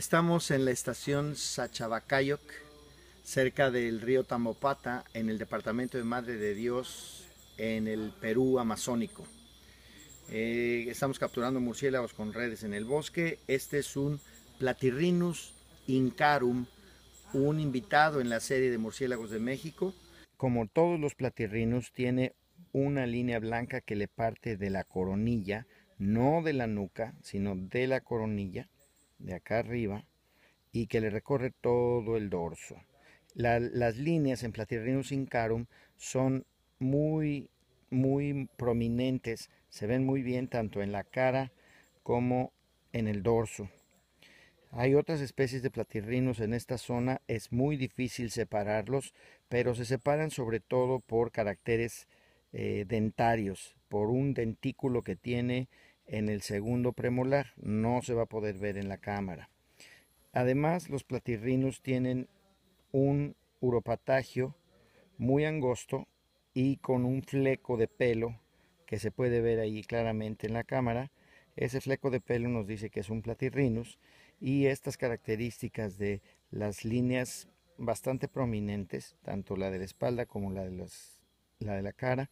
Estamos en la estación Sachabacayoc, cerca del río Tamopata, en el departamento de Madre de Dios, en el Perú amazónico. Eh, estamos capturando murciélagos con redes en el bosque. Este es un Platirrinus incarum, un invitado en la serie de murciélagos de México. Como todos los platirrinos tiene una línea blanca que le parte de la coronilla, no de la nuca, sino de la coronilla de acá arriba y que le recorre todo el dorso. las líneas en platirrinos incarum son muy, muy prominentes, se ven muy bien tanto en la cara como en el dorso. Hay otras especies de platirrinos en esta zona, es muy difícil separarlos, pero se separan sobre todo por caracteres eh, dentarios, por un dentículo que tiene en el segundo premolar, no se va a poder ver en la cámara. Además, los platirrinos tienen un uropatagio muy angosto y con un fleco de pelo que se puede ver ahí claramente en la cámara. Ese fleco de pelo nos dice que es un platirrinus y estas características de las líneas bastante prominentes, tanto la de la espalda como la de, la, cara,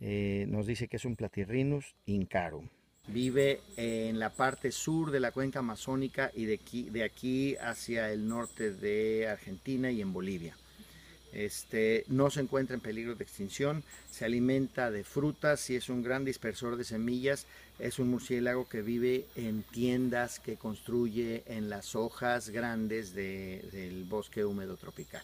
eh, nos dice que es un platirrinus incarum vive en la parte sur de la cuenca amazónica y de aquí, hacia el norte de Argentina y en Bolivia. Este, no se encuentra en peligro de extinción, se alimenta de frutas y es un gran dispersor de semillas. Es un murciélago que vive en tiendas que construye en las hojas grandes del bosque húmedo tropical.